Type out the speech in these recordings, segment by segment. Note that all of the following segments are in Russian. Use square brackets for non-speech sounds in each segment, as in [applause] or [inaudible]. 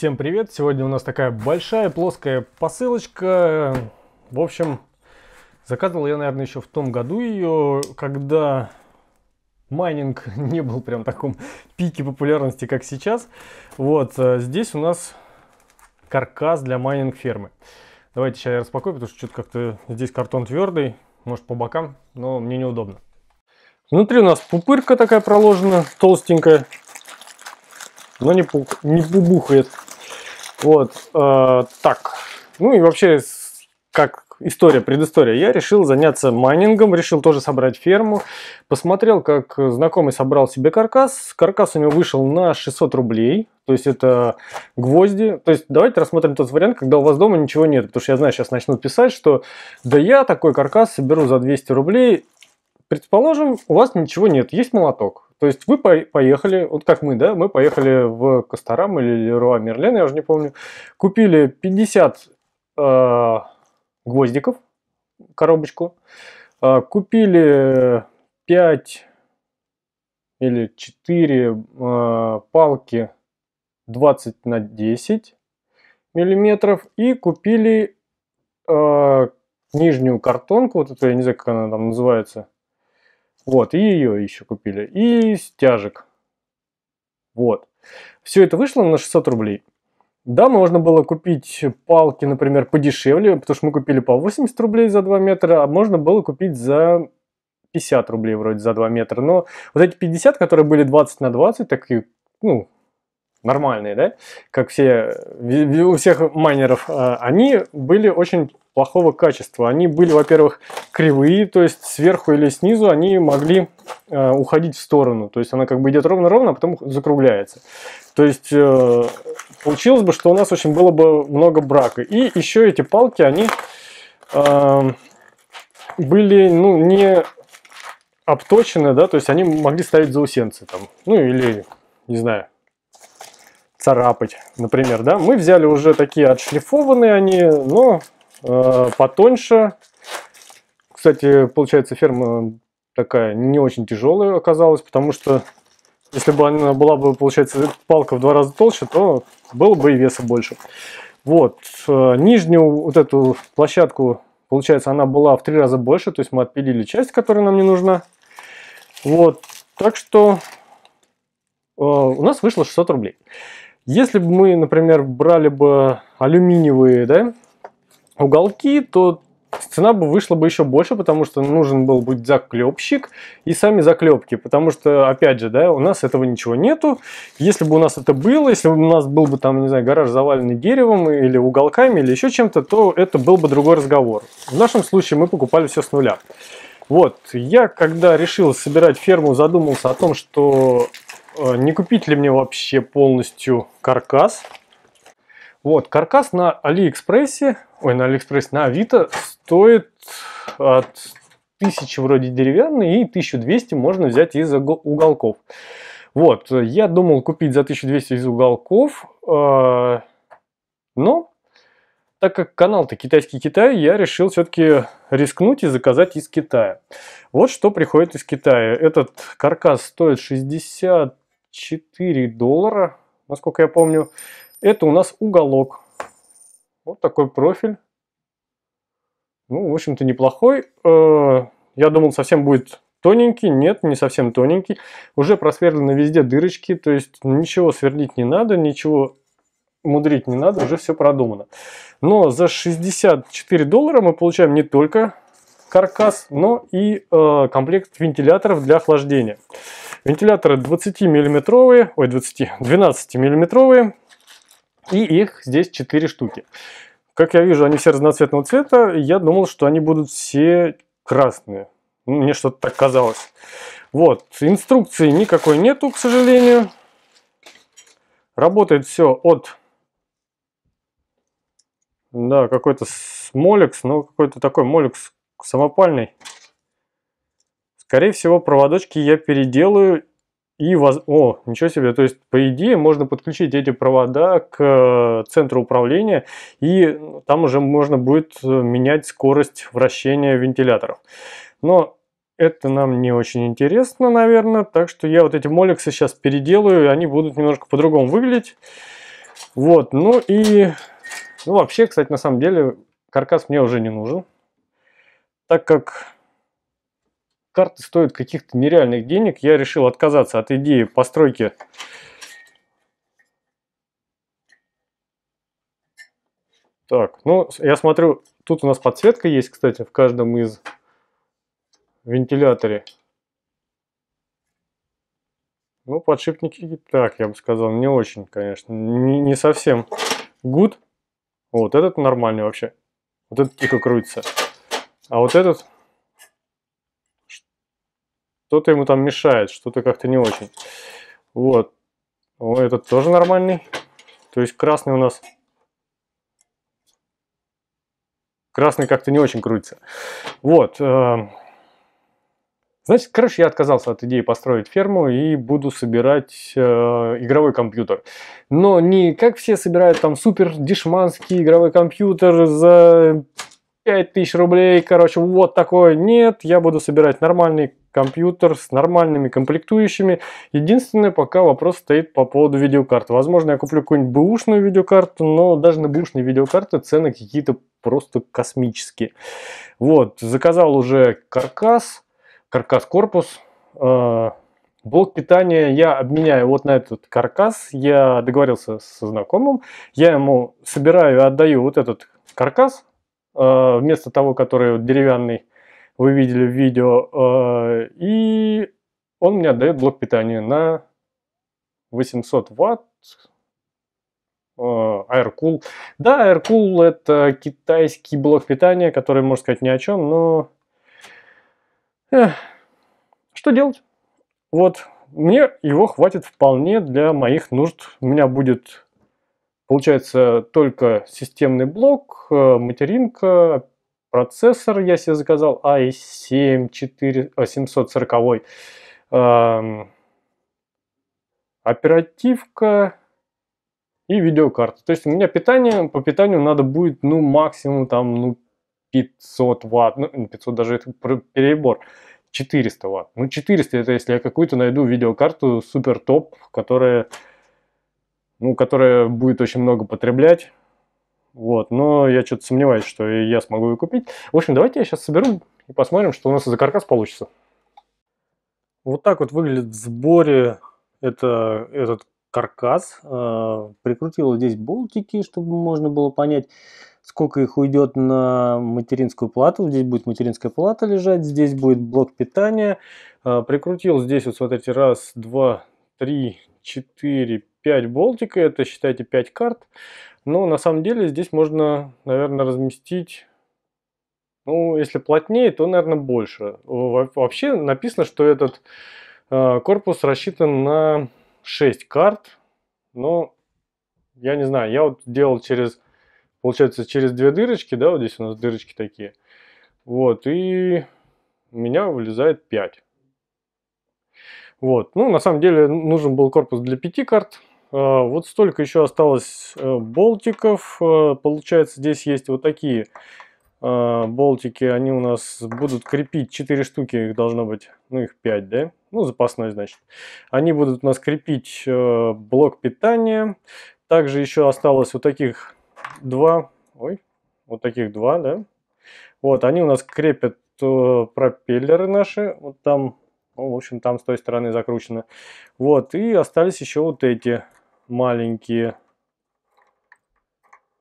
Всем привет! Сегодня у нас такая большая плоская посылочка. В общем, заказывал я, наверное, еще в том году ее, когда майнинг [laughs] не был прям в таком пике популярности, как сейчас. Вот, э, здесь у нас каркас для майнинг фермы. Давайте сейчас я распакую, потому что что-то как-то здесь картон твердый, может по бокам, но мне неудобно. Внутри у нас пупырка такая проложена, толстенькая, но не, пух, не бубухает. Вот, э, так. Ну и вообще, как история, предыстория. Я решил заняться майнингом, решил тоже собрать ферму. Посмотрел, как знакомый собрал себе каркас. Каркас у него вышел на 600 рублей. То есть это гвозди. То есть давайте рассмотрим тот вариант, когда у вас дома ничего нет. Потому что я знаю, сейчас начнут писать, что да я такой каркас соберу за 200 рублей. Предположим, у вас ничего нет, есть молоток. То есть вы поехали, вот как мы, да, мы поехали в Косторам или Леруа Мерлен, я уже не помню, купили 50 э, гвоздиков, коробочку, э, купили 5 или 4 э, палки 20 на 10 миллиметров и купили э, нижнюю картонку, вот эту, я не знаю, как она там называется, вот, и ее еще купили. И стяжек. Вот. Все это вышло на 600 рублей. Да, можно было купить палки, например, подешевле, потому что мы купили по 80 рублей за 2 метра, а можно было купить за 50 рублей вроде за 2 метра. Но вот эти 50, которые были 20 на 20, такие, ну, нормальные, да, как все, у всех майнеров, а, они были очень плохого качества. Они были, во-первых, кривые, то есть сверху или снизу они могли а, уходить в сторону. То есть она как бы идет ровно-ровно, а потом закругляется. То есть э, получилось бы, что у нас очень было бы много брака. И еще эти палки, они а, были ну, не обточены, да, то есть они могли ставить заусенцы там, ну или, не знаю, царапать, например, да. Мы взяли уже такие отшлифованные они, но э, потоньше. Кстати, получается, ферма такая не очень тяжелая оказалась, потому что если бы она была бы, получается, палка в два раза толще, то было бы и веса больше. Вот, э, нижнюю вот эту площадку, получается, она была в три раза больше, то есть мы отпилили часть, которая нам не нужна. Вот, так что э, у нас вышло 600 рублей. Если бы мы, например, брали бы алюминиевые да, уголки, то цена бы вышла бы еще больше, потому что нужен был бы заклепщик и сами заклепки, потому что, опять же, да, у нас этого ничего нету. Если бы у нас это было, если бы у нас был бы там, не знаю, гараж заваленный деревом или уголками или еще чем-то, то это был бы другой разговор. В нашем случае мы покупали все с нуля. Вот, я когда решил собирать ферму, задумался о том, что Э, не купить ли мне вообще полностью каркас. Вот, каркас на Алиэкспрессе, ой, на Алиэкспрессе, на Авито стоит от 1000 вроде деревянный и 1200 можно взять из уголков. Вот, я думал купить за 1200 из уголков, э, но так как канал-то китайский Китай, я решил все-таки рискнуть и заказать из Китая. Вот что приходит из Китая. Этот каркас стоит 60 4 доллара, насколько я помню. Это у нас уголок. Вот такой профиль. Ну, в общем-то, неплохой. Э, я думал, совсем будет тоненький. Нет, не совсем тоненький. Уже просверлены везде дырочки. То есть, ничего сверлить не надо, ничего мудрить не надо, уже все продумано. Но за 64 доллара мы получаем не только каркас, но ну и э, комплект вентиляторов для охлаждения. Вентиляторы 20 миллиметровые, ой, 20, 12 миллиметровые, и их здесь 4 штуки. Как я вижу, они все разноцветного цвета, я думал, что они будут все красные. Ну, мне что-то так казалось. Вот, инструкции никакой нету, к сожалению. Работает все от... Да, какой-то молекс, но какой-то такой молекс самопальный. Скорее всего, проводочки я переделаю и... Воз... О, ничего себе, то есть, по идее, можно подключить эти провода к э, центру управления, и там уже можно будет э, менять скорость вращения вентиляторов. Но это нам не очень интересно, наверное, так что я вот эти молексы сейчас переделаю, и они будут немножко по-другому выглядеть. Вот, ну и... Ну, вообще, кстати, на самом деле, каркас мне уже не нужен так как карты стоят каких-то нереальных денег, я решил отказаться от идеи постройки Так, ну, я смотрю, тут у нас подсветка есть, кстати, в каждом из вентиляторе. Ну, подшипники, так, я бы сказал, не очень, конечно, не, не совсем good. Вот этот нормальный вообще. Вот этот тихо крутится. А вот этот, что-то ему там мешает, что-то как-то не очень. Вот. О, этот тоже нормальный. То есть красный у нас... Красный как-то не очень крутится. Вот. Э, значит, короче, я отказался от идеи построить ферму и буду собирать э, игровой компьютер. Но не как все собирают там супер дешманский игровой компьютер за 5000 рублей, короче, вот такое. Нет, я буду собирать нормальный компьютер с нормальными комплектующими. Единственное, пока вопрос стоит по поводу видеокарты. Возможно, я куплю какую-нибудь бэушную видеокарту, но даже на бэушные видеокарты цены какие-то просто космические. Вот, заказал уже каркас, каркас-корпус, э а, Блок питания я обменяю вот на этот каркас. Я договорился со знакомым. Я ему собираю и отдаю вот этот каркас Э, вместо того, который деревянный вы видели в видео. Э, и он мне отдает блок питания на 800 ватт. Э, Aircool. Да, Aircool это китайский блок питания, который, можно сказать, ни о чем, но... Эх, что делать? Вот, мне его хватит вполне для моих нужд. У меня будет Получается только системный блок, э, материнка, процессор я себе заказал, i7 4, 740. Э, оперативка и видеокарта. То есть у меня питание, по питанию надо будет, ну, максимум там, ну, 500 ватт, ну, 500 даже это перебор, 400 ватт. Ну, 400 это если я какую-то найду видеокарту супер топ, которая ну, которая будет очень много потреблять. Вот, но я что-то сомневаюсь, что я смогу ее купить. В общем, давайте я сейчас соберу и посмотрим, что у нас за каркас получится. Вот так вот выглядит в сборе это, этот каркас. Э, прикрутил здесь болтики, чтобы можно было понять, сколько их уйдет на материнскую плату. Здесь будет материнская плата лежать, здесь будет блок питания. Э, прикрутил здесь вот, смотрите, раз, два, три, четыре, 5 болтика, это считайте 5 карт. Но на самом деле здесь можно, наверное, разместить, ну, если плотнее, то, наверное, больше. Вообще написано, что этот э, корпус рассчитан на 6 карт, но я не знаю, я вот делал через, получается, через две дырочки, да, вот здесь у нас дырочки такие. Вот, и у меня вылезает 5. Вот, ну, на самом деле нужен был корпус для 5 карт, а, вот столько еще осталось э, болтиков. Э, получается, здесь есть вот такие а, болтики. Они у нас будут крепить 4 штуки, их должно быть, ну их 5, да? Ну, запасной, значит. Они будут у нас крепить э, блок питания. Также еще осталось вот таких два, ой, вот таких два, да? Вот, они у нас крепят пропеллеры наши, вот там ну, в общем, там с той стороны закручено. Вот, и остались еще вот эти маленькие.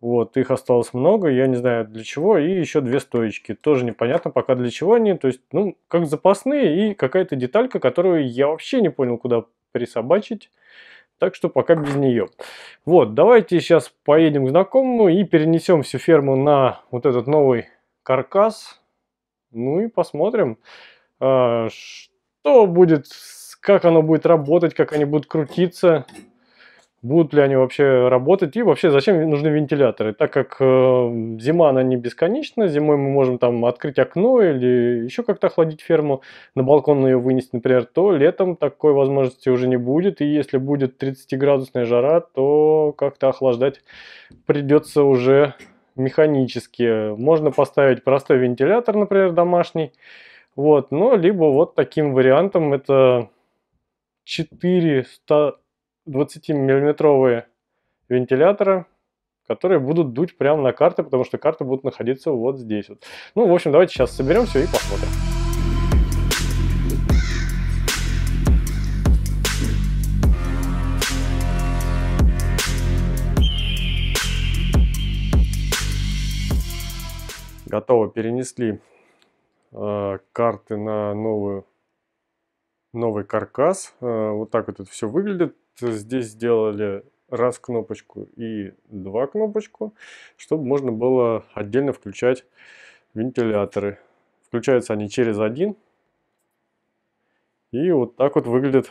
Вот, их осталось много, я не знаю для чего, и еще две стоечки. Тоже непонятно пока для чего они, то есть, ну, как запасные и какая-то деталька, которую я вообще не понял, куда присобачить. Так что пока без нее. Вот, давайте сейчас поедем к знакомому и перенесем всю ферму на вот этот новый каркас. Ну и посмотрим, а, что будет, как оно будет работать, как они будут крутиться будут ли они вообще работать и вообще зачем нужны вентиляторы, так как э, зима она не бесконечна, зимой мы можем там открыть окно или еще как-то охладить ферму, на балкон ее вынести, например, то летом такой возможности уже не будет, и если будет 30-градусная жара, то как-то охлаждать придется уже механически. Можно поставить простой вентилятор, например, домашний, вот, но ну, либо вот таким вариантом это 400 20-миллиметровые вентиляторы, которые будут дуть прямо на карты, потому что карты будут находиться вот здесь. Вот. Ну, в общем, давайте сейчас соберем все и посмотрим. Готово, перенесли э, карты на новую, новый каркас. Э, вот так вот это все выглядит здесь сделали раз кнопочку и два кнопочку, чтобы можно было отдельно включать вентиляторы. Включаются они через один. И вот так вот выглядит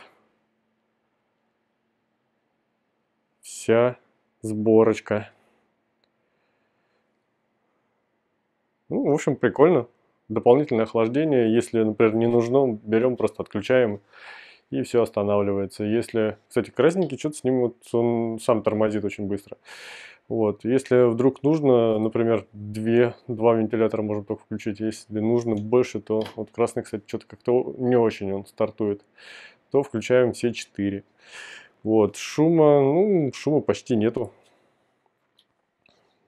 вся сборочка. Ну, в общем, прикольно. Дополнительное охлаждение, если, например, не нужно, берем, просто отключаем и все останавливается. Если, кстати, красненький что-то с ним вот он сам тормозит очень быстро. Вот. Если вдруг нужно, например, две, два вентилятора можно только включить, если нужно больше, то вот красный, кстати, что-то как-то не очень он стартует, то включаем все четыре. Вот, шума, ну, шума почти нету.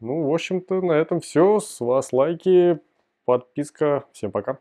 Ну, в общем-то, на этом все. С вас лайки, подписка. Всем пока.